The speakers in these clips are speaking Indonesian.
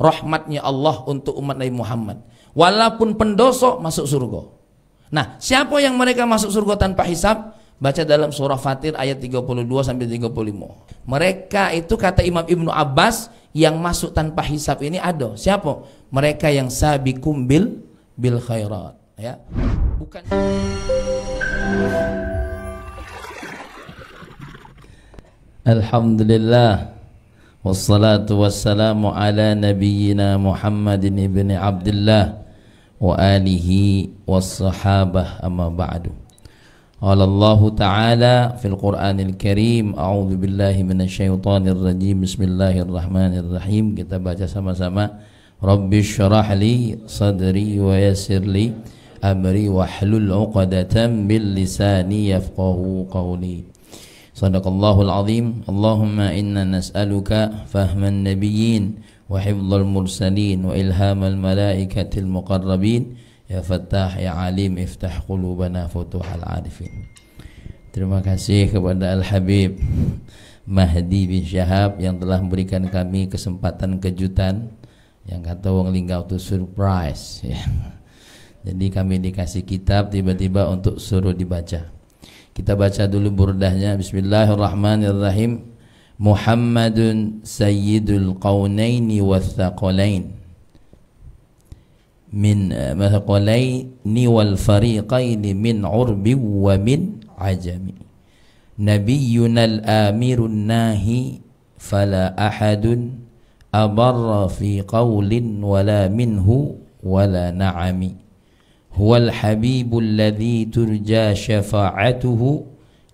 rahmatnya Allah untuk umat Nabi Muhammad. Walaupun pendoso masuk surga. Nah, siapa yang mereka masuk surga tanpa hisap? Baca dalam surah Fatir ayat 32 sampai 35. Mereka itu kata Imam Ibnu Abbas yang masuk tanpa hisap ini ada. Siapa? Mereka yang sabi kumbil bil khairat, ya. Bukan Alhamdulillah والصلاة والسلام على نبينا محمد بن عبد الله وآله والصحابة أما بعد قال الله تعالى في القرآن الكريم أعوذ بالله من الشيطان الرجيم بسم الله الرحمن الرحيم kita baca سما sama اشرح لي صدري ويسر لي أمري واحلل عقدة wahlul 'uqdatam min lisani صدق الله العظيم اللهم إنا نسألك فهم النبيين وحفظ المرسلين وإلهام الملائكة المقربين يا فتاح يا عليم افتح قلوبنا فتوح العارفين Terima kasih kepada Al-Habib Mahdi bin Syahab yang telah memberikan kami kesempatan kejutan yang kata wong linggau itu surprise ya. Jadi kami dikasih kitab tiba-tiba untuk suruh dibaca. Kita baca dulu burdahnya Bismillahirrahmanirrahim Muhammadun sayyidul qawnaini wathaqalain min eh, mathaqalaini wal fariqaini min urbi wa min ajami Nabiyyuna al-amirun nahi fala ahadun abarra fi qawlin wala minhu wala na'ami huwal habibul ladzi turja syafa'atuhu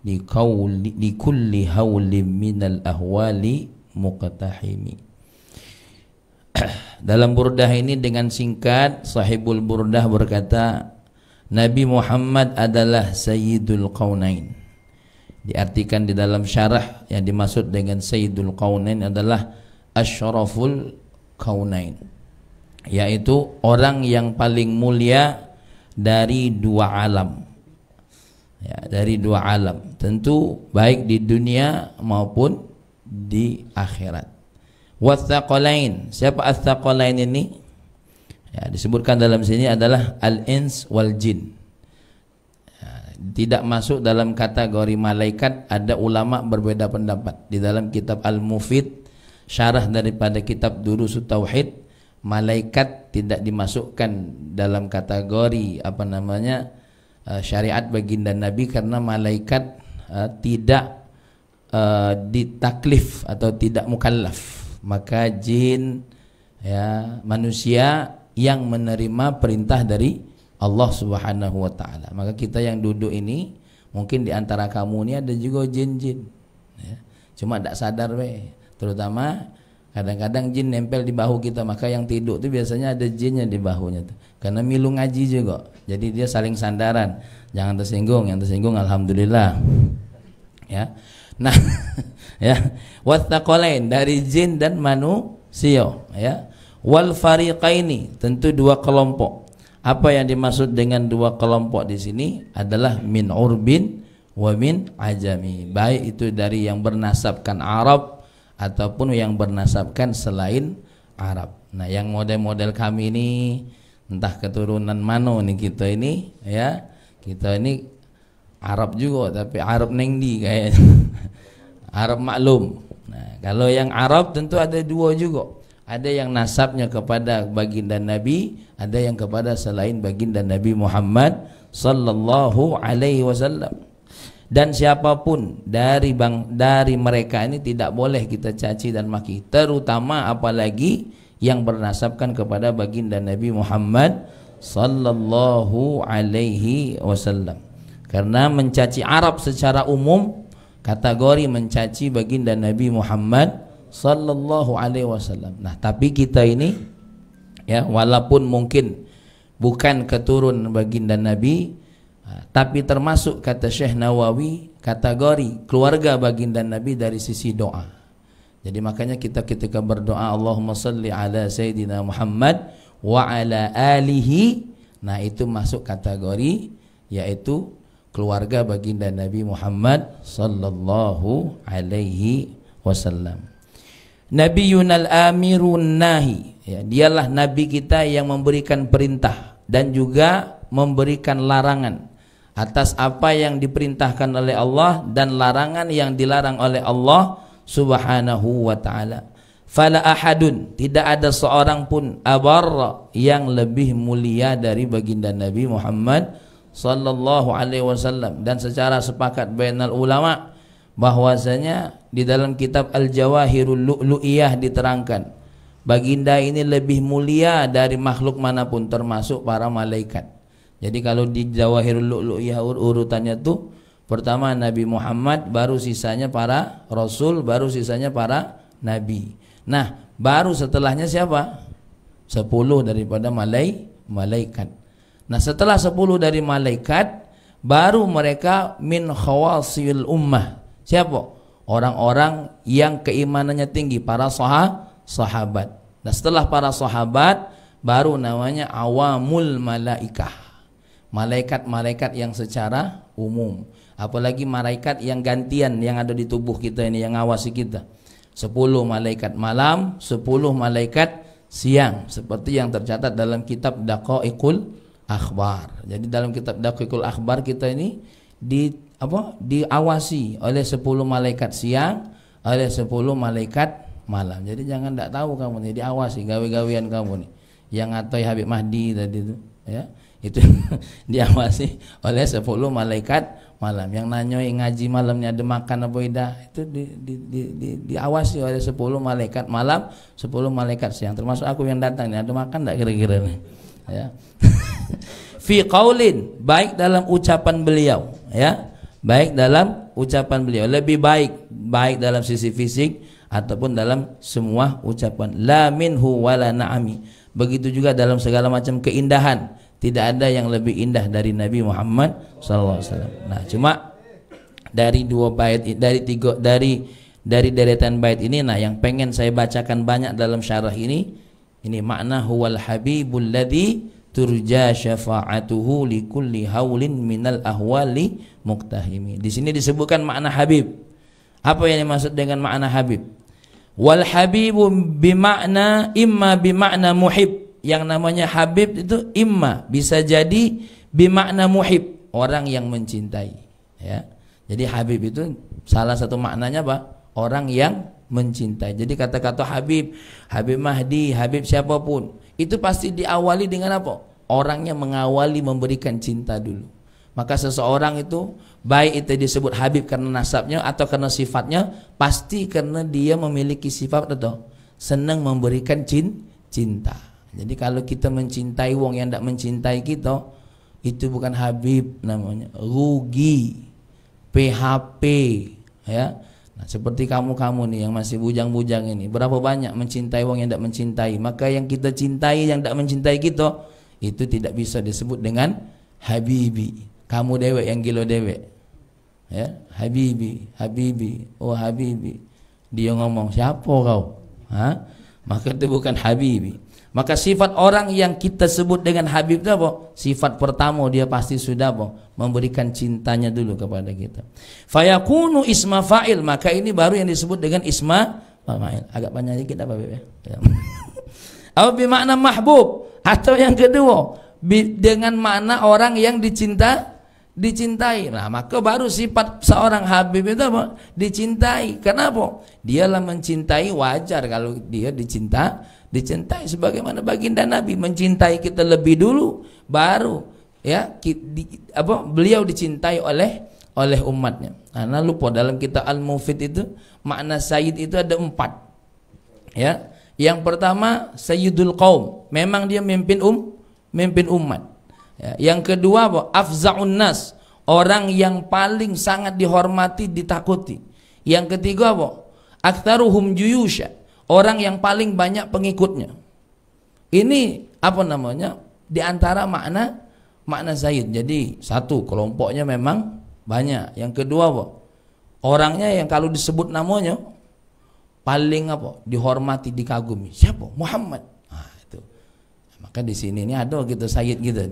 liqauli likulli haulin minal ahwali muqtahimi dalam burdah ini dengan singkat sahibul burdah berkata Nabi Muhammad adalah sayyidul qaunain diartikan di dalam syarah yang dimaksud dengan sayyidul qaunain adalah asyraful qaunain yaitu orang yang paling mulia dari dua alam ya, dari dua alam tentu baik di dunia maupun di akhirat wathaqalain siapa athaqalain ini ya, disebutkan dalam sini adalah al-ins wal jin ya, tidak masuk dalam kategori malaikat ada ulama berbeda pendapat di dalam kitab al-mufid syarah daripada kitab durusut tauhid malaikat tidak dimasukkan dalam kategori apa namanya uh, syariat baginda Nabi karena malaikat uh, tidak uh, ditaklif atau tidak mukallaf maka jin ya manusia yang menerima perintah dari Allah Subhanahu wa taala maka kita yang duduk ini mungkin di antara kamu ini ada juga jin-jin ya. cuma tidak sadar we terutama Kadang-kadang jin nempel di bahu kita, maka yang tidur itu biasanya ada jinnya di bahunya tuh. Karena milu ngaji juga. Jadi dia saling sandaran. Jangan tersinggung, yang tersinggung alhamdulillah. Ya. Nah, ya. Wattaqalain dari jin dan manusia, ya. Wal fariqaini, tentu dua kelompok. Apa yang dimaksud dengan dua kelompok di sini adalah min urbin wa min ajami. Baik itu dari yang bernasabkan Arab ataupun yang bernasabkan selain Arab. Nah, yang model-model kami ini entah keturunan mana nih kita ini ya. Kita ini Arab juga tapi Arab nengdi kayak Arab maklum. Nah, kalau yang Arab tentu ada dua juga. Ada yang nasabnya kepada baginda Nabi, ada yang kepada selain baginda Nabi Muhammad sallallahu alaihi wasallam dan siapapun dari bang dari mereka ini tidak boleh kita caci dan maki terutama apalagi yang bernasabkan kepada baginda Nabi Muhammad sallallahu alaihi wasallam karena mencaci Arab secara umum kategori mencaci baginda Nabi Muhammad sallallahu alaihi wasallam nah tapi kita ini ya walaupun mungkin bukan keturun baginda Nabi tapi termasuk kata Syekh Nawawi kategori keluarga baginda Nabi dari sisi doa. Jadi makanya kita ketika berdoa Allahumma salli ala sayyidina Muhammad wa ala alihi nah itu masuk kategori yaitu keluarga baginda Nabi Muhammad sallallahu alaihi wasallam. Nabi Yunal amirun nahi ya, dialah nabi kita yang memberikan perintah dan juga memberikan larangan atas apa yang diperintahkan oleh Allah dan larangan yang dilarang oleh Allah Subhanahu wa taala. Fala ahadun, tidak ada seorang pun abar yang lebih mulia dari baginda Nabi Muhammad sallallahu alaihi wasallam dan secara sepakat bainal ulama bahwasanya di dalam kitab Al-Jawahirul Lu'lu'iyah diterangkan baginda ini lebih mulia dari makhluk manapun termasuk para malaikat. Jadi kalau di Jawahirul Lu'lu'iyah urutannya tuh pertama Nabi Muhammad, baru sisanya para rasul, baru sisanya para nabi. Nah, baru setelahnya siapa? Sepuluh daripada malai malaikat. Nah, setelah sepuluh dari malaikat baru mereka min khawasil ummah. Siapa? Orang-orang yang keimanannya tinggi, para soha, sahabat. Nah, setelah para sahabat baru namanya awamul malaikah malaikat-malaikat yang secara umum apalagi malaikat yang gantian yang ada di tubuh kita ini yang awasi kita sepuluh malaikat malam sepuluh malaikat siang seperti yang tercatat dalam kitab Daqaiqul Akhbar jadi dalam kitab Daqaiqul Akhbar kita ini di apa diawasi oleh sepuluh malaikat siang oleh sepuluh malaikat malam jadi jangan tidak tahu kamu nih diawasi gawe-gawean kamu nih yang ngatoi Habib Mahdi tadi itu ya itu diawasi oleh sepuluh malaikat malam yang nanyoi ngaji malamnya ada makan apa tidak itu di, di, di, di, diawasi oleh sepuluh malaikat malam sepuluh malaikat siang termasuk aku yang datang ini ada makan tidak kira-kira nih ya fi qaulin baik dalam ucapan beliau ya baik dalam ucapan beliau lebih baik baik dalam sisi fisik ataupun dalam semua ucapan la minhu wala na'ami begitu juga dalam segala macam keindahan tidak ada yang lebih indah dari Nabi Muhammad SAW. Nah, cuma dari dua bait dari tiga dari dari deretan bait ini nah yang pengen saya bacakan banyak dalam syarah ini ini makna huwal habibul ladzi turja syafa'atuhu li kulli haulin minal ahwali muktahimi. Di sini disebutkan makna habib. Apa yang dimaksud dengan makna habib? Wal habibu bimakna imma bimakna muhib yang namanya habib itu imma bisa jadi bimakna muhib orang yang mencintai ya jadi habib itu salah satu maknanya apa orang yang mencintai jadi kata-kata habib habib mahdi habib siapapun itu pasti diawali dengan apa orangnya mengawali memberikan cinta dulu maka seseorang itu baik itu disebut habib karena nasabnya atau karena sifatnya pasti karena dia memiliki sifat atau senang memberikan cinta jadi kalau kita mencintai wong yang tidak mencintai kita, itu bukan Habib namanya, rugi, PHP, ya. Nah, seperti kamu-kamu nih yang masih bujang-bujang ini, berapa banyak mencintai wong yang tidak mencintai? Maka yang kita cintai yang tidak mencintai kita itu tidak bisa disebut dengan habibi. Kamu dewek yang gilo dewek. Ya, habibi, habibi, oh habibi. Dia ngomong, "Siapa kau?" Hah? Maka itu bukan habibi. Maka sifat orang yang kita sebut dengan Habib itu apa? Sifat pertama dia pasti sudah apa? Memberikan cintanya dulu kepada kita. Fayakunu isma fa'il. Maka ini baru yang disebut dengan isma fa'il. Agak panjang dikit apa Habib ya? Apa ya. bermakna mahbub? Atau yang kedua, dengan makna orang yang dicinta dicintai. Nah, maka baru sifat seorang Habib itu apa? Dicintai. Kenapa? Dialah mencintai wajar kalau dia dicinta dicintai sebagaimana baginda Nabi mencintai kita lebih dulu baru ya di, apa beliau dicintai oleh oleh umatnya karena nah, lupa dalam kita al mufid itu makna sayyid itu ada empat ya yang pertama sayyidul kaum memang dia memimpin um memimpin umat ya. yang kedua apa afzaun nas orang yang paling sangat dihormati ditakuti yang ketiga apa aktaruhum juyusha orang yang paling banyak pengikutnya. Ini apa namanya? Di antara makna makna Zaid. Jadi satu kelompoknya memang banyak. Yang kedua apa? Orangnya yang kalau disebut namanya paling apa? Dihormati, dikagumi. Siapa? Muhammad. Nah, itu. Maka di sini ini ada gitu Zaid gitu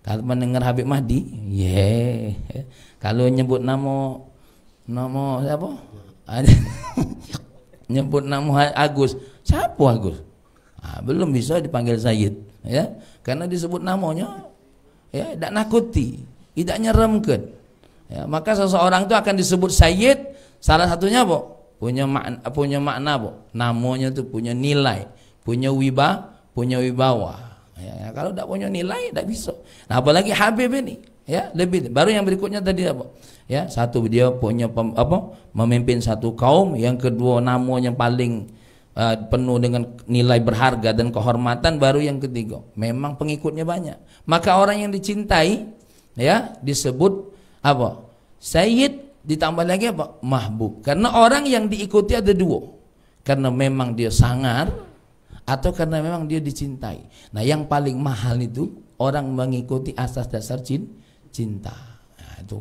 Kalau mendengar Habib Mahdi, ye. Yeah. Kalau nyebut nama nama siapa? nyebut nama Agus siapa Agus ah, belum bisa dipanggil Sayyid ya karena disebut namanya ya tidak nakuti tidak nyeremkan ya, maka seseorang itu akan disebut Sayyid salah satunya apa punya makna punya makna bu namanya itu punya nilai punya wibah punya wibawa ya, kalau tidak punya nilai tidak bisa nah apalagi Habib ini ya lebih baru yang berikutnya tadi apa ya satu dia punya pem, apa memimpin satu kaum yang kedua namanya paling uh, penuh dengan nilai berharga dan kehormatan baru yang ketiga memang pengikutnya banyak maka orang yang dicintai ya disebut apa sayyid ditambah lagi apa mahbub karena orang yang diikuti ada dua karena memang dia sangar atau karena memang dia dicintai nah yang paling mahal itu orang mengikuti asas dasar cinta cinta. Nah, itu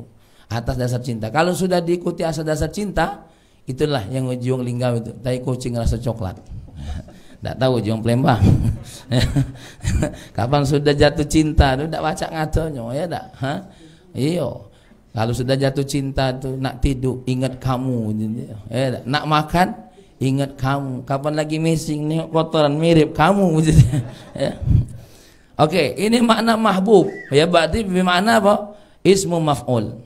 atas dasar cinta. Kalau sudah diikuti asal dasar cinta, itulah yang ujung linggau itu. Tai kucing rasa coklat. Tidak tahu ujung pelembang. Kapan sudah jatuh cinta tuh tidak baca ngatonya ya tidak, Iyo. Kalau sudah jatuh cinta tuh nak tidur ingat kamu. Ya Nak makan ingat kamu. Kapan lagi missing nih kotoran mirip kamu. ya. Oke, okay, ini makna mahbub. Ya berarti bermakna apa? Ismu maf'ul.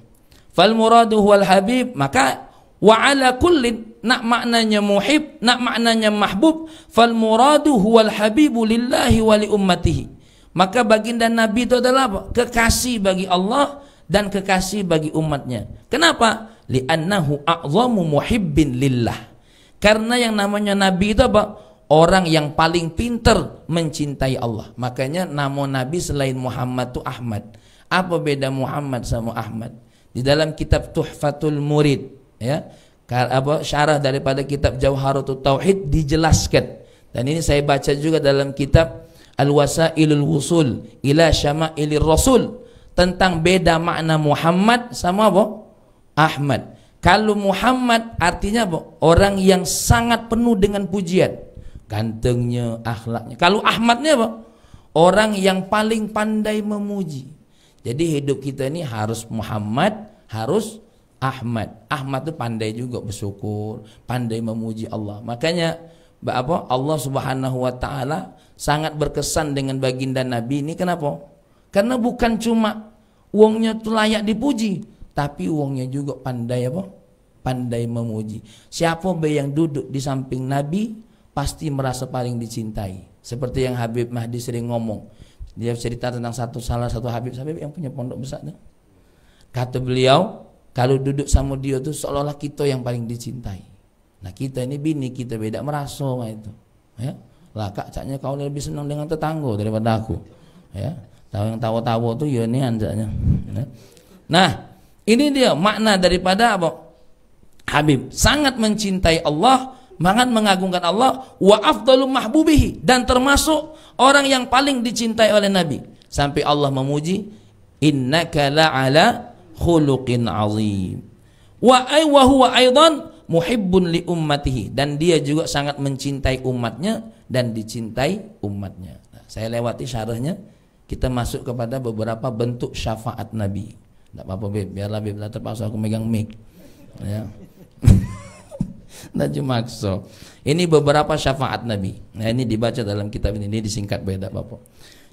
Fal muradu huwal habib, maka wa ala kullin nak maknanya muhib, nak maknanya mahbub, fal muradu huwal habibu lillahi wa li ummatihi. Maka baginda Nabi itu adalah apa? kekasih bagi Allah dan kekasih bagi umatnya. Kenapa? Li'annahu a'zamu muhibbin lillah. Karena yang namanya Nabi itu apa? orang yang paling pinter mencintai Allah. Makanya nama Nabi selain Muhammad itu Ahmad. Apa beda Muhammad sama Ahmad? Di dalam kitab Tuhfatul Murid, ya, apa syarah daripada kitab Jauharatul Tauhid dijelaskan. Dan ini saya baca juga dalam kitab Al-Wasailul Wusul ila Syama'ilir Rasul tentang beda makna Muhammad sama apa? Ahmad. Kalau Muhammad artinya apa? Orang yang sangat penuh dengan pujian gantengnya, akhlaknya. Kalau Ahmadnya apa? Orang yang paling pandai memuji. Jadi hidup kita ini harus Muhammad, harus Ahmad. Ahmad itu pandai juga bersyukur, pandai memuji Allah. Makanya apa? Allah Subhanahu wa taala sangat berkesan dengan baginda Nabi ini kenapa? Karena bukan cuma uangnya itu layak dipuji, tapi uangnya juga pandai apa? Pandai memuji. Siapa yang duduk di samping Nabi, pasti merasa paling dicintai. Seperti yang Habib Mahdi sering ngomong. Dia cerita tentang satu salah satu Habib Habib yang punya pondok besar tuh. Kata beliau, kalau duduk sama dia tuh seolah-olah kita yang paling dicintai. Nah kita ini bini kita beda merasa ah, itu. Ya. Lah kak caknya kau lebih senang dengan tetangga daripada aku. Ya. Tahu yang tawa-tawa tuh ya ini anjaknya. Ya. Nah, ini dia makna daripada apa? Habib sangat mencintai Allah Mangan mengagungkan Allah wa afdalu mahbubihi dan termasuk orang yang paling dicintai oleh Nabi. Sampai Allah memuji innaka la'ala khuluqin azim. Wa ay wa huwa aidan muhibbun li ummatihi dan dia juga sangat mencintai umatnya dan dicintai umatnya. Nah, saya lewati syarahnya kita masuk kepada beberapa bentuk syafaat Nabi. Tidak apa-apa biarlah biarlah terpaksa aku megang mic. Ya. Naju makso. Ini beberapa syafaat Nabi. Nah ini dibaca dalam kitab ini, ini disingkat beda Bapak.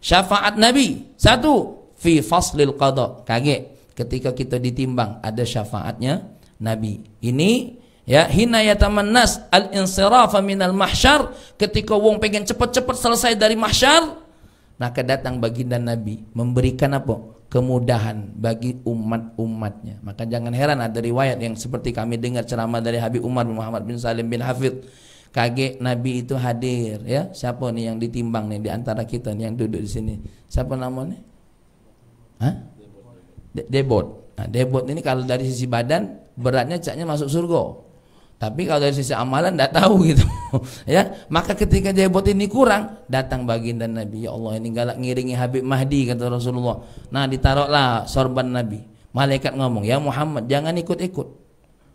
Syafaat Nabi satu fi faslil qada. Kaget ketika kita ditimbang ada syafaatnya Nabi. Ini ya taman nas al insirafa minal mahsyar ketika wong pengen cepat-cepat selesai dari mahsyar maka datang baginda Nabi memberikan apa? kemudahan bagi umat-umatnya. Maka jangan heran ada riwayat yang seperti kami dengar ceramah dari Habib Umar bin Muhammad bin Salim bin Hafid. Kakek Nabi itu hadir ya. Siapa nih yang ditimbang nih di antara kita nih yang duduk di sini? Siapa namanya? Hah? Debot. Nah, debot ini kalau dari sisi badan beratnya caknya masuk surga. Tapi kalau dari sisi amalan tidak tahu gitu. ya, maka ketika dia buat ini kurang, datang baginda Nabi, ya Allah ini galak ngiringi Habib Mahdi kata Rasulullah. Nah, ditaruhlah sorban Nabi. Malaikat ngomong, "Ya Muhammad, jangan ikut-ikut."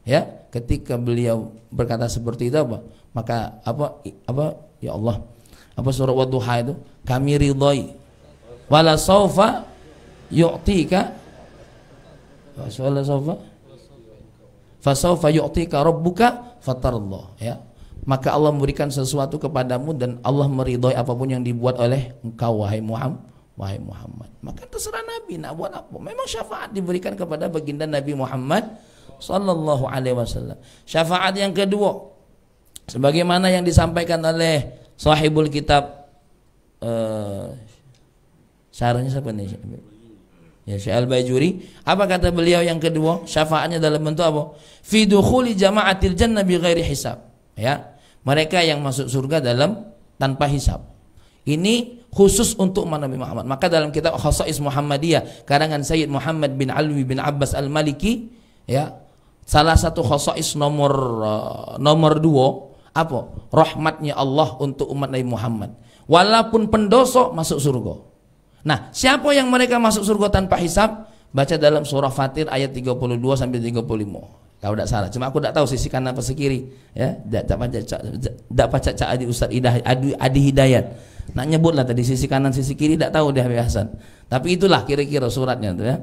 Ya, ketika beliau berkata seperti itu apa? Maka apa apa ya Allah. Apa surat Wadduha itu? Kami ridhoi. Wala saufa yu'tika. Wala saufa fasaufa yu'tika rabbuka fatardah ya maka Allah memberikan sesuatu kepadamu dan Allah meridhoi apapun yang dibuat oleh engkau wahai Muhammad wahai Muhammad maka terserah Nabi nak buat apa memang syafaat diberikan kepada baginda Nabi Muhammad sallallahu alaihi wasallam syafaat yang kedua sebagaimana yang disampaikan oleh sahibul kitab uh, eh, syarahnya siapa nih Ya Syekh al apa kata beliau yang kedua? Syafaatnya dalam bentuk apa? Fi dukhuli jama'atil jannah bi ghairi hisab. Ya. Mereka yang masuk surga dalam tanpa hisab. Ini khusus untuk Nabi Muhammad. Maka dalam kitab Khasais Muhammadiyah karangan Sayyid Muhammad bin Alwi bin Abbas Al-Maliki, ya. Salah satu khasais nomor eh, nomor dua apa? Rahmatnya Allah untuk umat Nabi Muhammad. Walaupun pendosa masuk surga. Nah, siapa yang mereka masuk surga tanpa hisap? Baca dalam surah Fatir ayat 32 sampai 35. Kalau tidak salah, cuma aku tidak tahu sisi kanan apa sisi kiri, ya. Tidak baca cak Adi Ustaz Idah Adi, Adi Hidayat. Nak nyebutlah tadi sisi kanan sisi kiri tidak tahu deh biasan. Hasan. Tapi itulah kira-kira suratnya tuh ya.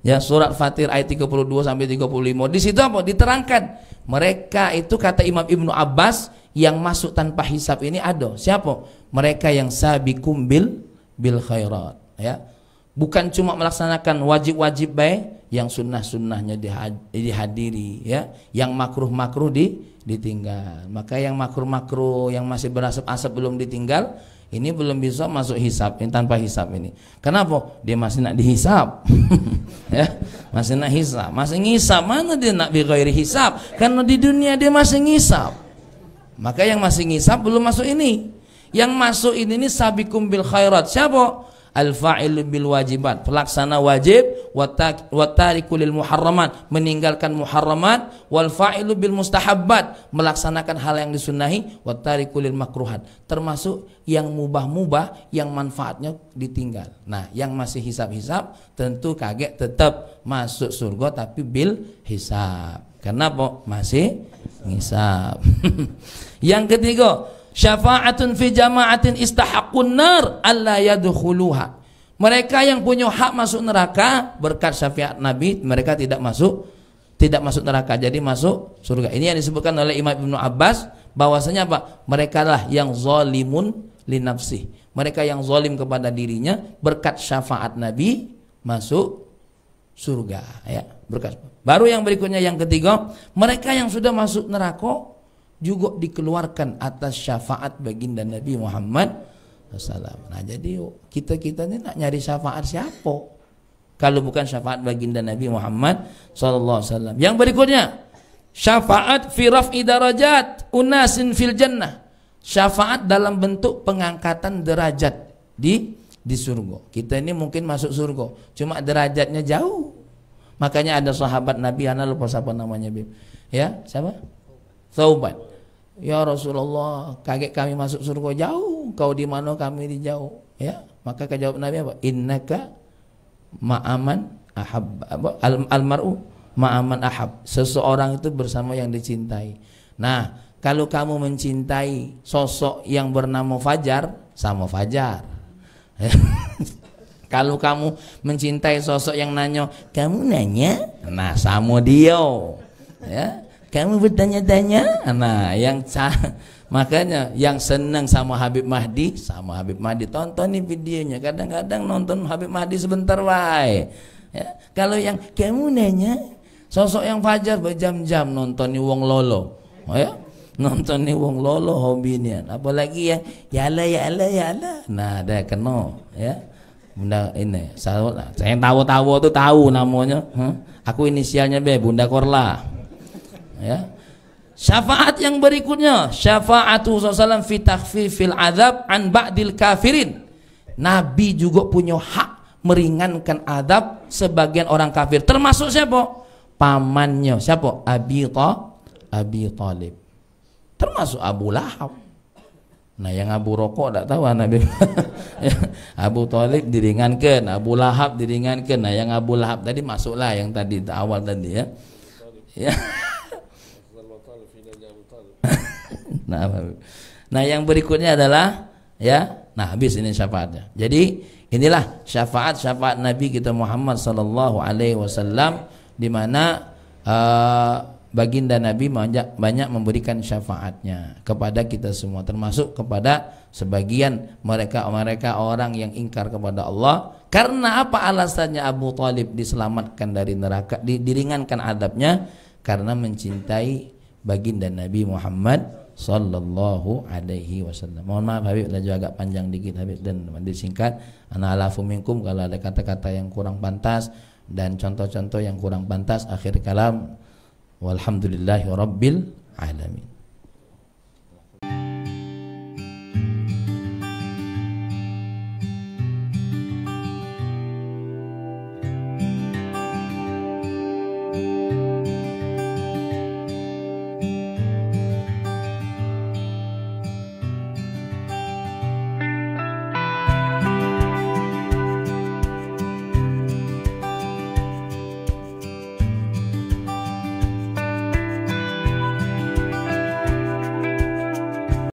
Ya surat Fatir ayat 32 sampai 35. Di situ apa? Diterangkan mereka itu kata Imam Ibnu Abbas yang masuk tanpa hisap ini ada. Siapa? Mereka yang sabi kumbil bil khairat ya bukan cuma melaksanakan wajib-wajib baik yang sunnah-sunnahnya dihadiri ya yang makruh-makruh di ditinggal maka yang makruh-makruh yang masih berasap asap belum ditinggal ini belum bisa masuk hisap ini tanpa hisap ini kenapa dia masih nak dihisap ya masih nak hisap masih ngisap mana dia nak bikoiri hisap karena di dunia dia masih ngisap maka yang masih ngisap belum masuk ini yang masuk ini ini sabikum bil khairat siapa al fa'il bil wajibat pelaksana wajib wa tariku lil muharramat meninggalkan muharramat wal fa'il bil mustahabbat melaksanakan hal yang disunnahi wa tariku lil makruhat termasuk yang mubah-mubah yang manfaatnya ditinggal nah yang masih hisap-hisap tentu kaget tetap masuk surga tapi bil hisap. kenapa masih hisap? yang ketiga syafa'atun fi jama'atin istahakun nar alla yadukhuluha mereka yang punya hak masuk neraka berkat syafaat Nabi mereka tidak masuk tidak masuk neraka jadi masuk surga ini yang disebutkan oleh Imam Ibnu Abbas bahwasanya apa mereka lah yang zalimun li mereka yang zalim kepada dirinya berkat syafaat Nabi masuk surga ya berkat baru yang berikutnya yang ketiga mereka yang sudah masuk neraka juga dikeluarkan atas syafaat baginda Nabi Muhammad SAW. Nah jadi kita kita ini nak nyari syafaat siapa? Kalau bukan syafaat baginda Nabi Muhammad SAW. Yang berikutnya syafaat firaf idarajat unasin fil jannah. Syafaat dalam bentuk pengangkatan derajat di di surga. Kita ini mungkin masuk surga, cuma derajatnya jauh. Makanya ada sahabat Nabi, anak lupa siapa namanya, Bib. Ya, siapa? Thauban. Ya Rasulullah, kakek kami masuk surga jauh, kau di mana kami di jauh. Ya, maka kejawab Nabi apa? Innaka ma'aman ahab apa? Al, almaru ma'aman ahab. Seseorang itu bersama yang dicintai. Nah, kalau kamu mencintai sosok yang bernama Fajar, sama Fajar. kalau kamu mencintai sosok yang nanya, kamu nanya, nah sama dia. Ya kamu bertanya-tanya? Nah, yang makanya yang senang sama Habib Mahdi, sama Habib Mahdi tonton nih videonya. Kadang-kadang nonton Habib Mahdi sebentar wae. Ya. Kalau yang kamu nanya, sosok yang fajar berjam-jam nonton nih wong lolo. Oh ya, nonton nih wong lolo hobinya. Apalagi ya, yala yala yala. Nah, ada kena ya. Bunda ini, saya tahu-tahu tuh tahu namanya. Aku inisialnya be Bunda Korla ya syafaat yang berikutnya syafaatu sallallahu fi takhfifil azab an ba'dil kafirin nabi juga punya hak meringankan azab sebagian orang kafir termasuk siapa pamannya siapa Abi Ta Abi Talib termasuk Abu Lahab nah yang Abu Rokok tak tahu Nabi ya. Abu Talib diringankan Abu Lahab diringankan nah yang Abu Lahab tadi masuklah yang tadi awal tadi ya ya nah, nah yang berikutnya adalah ya nah habis ini syafaatnya jadi inilah syafaat syafaat Nabi kita Muhammad Sallallahu Alaihi Wasallam di mana uh, baginda Nabi banyak, banyak memberikan syafaatnya kepada kita semua termasuk kepada sebagian mereka mereka orang yang ingkar kepada Allah karena apa alasannya Abu Talib diselamatkan dari neraka diringankan adabnya karena mencintai baginda Nabi Muhammad sallallahu alaihi wasallam. Mohon maaf Habib dan agak panjang dikit Habib dan mandi singkat. Ana alafu minkum kalau ada kata-kata yang kurang pantas dan contoh-contoh yang kurang pantas akhir kalam walhamdulillahi rabbil alamin.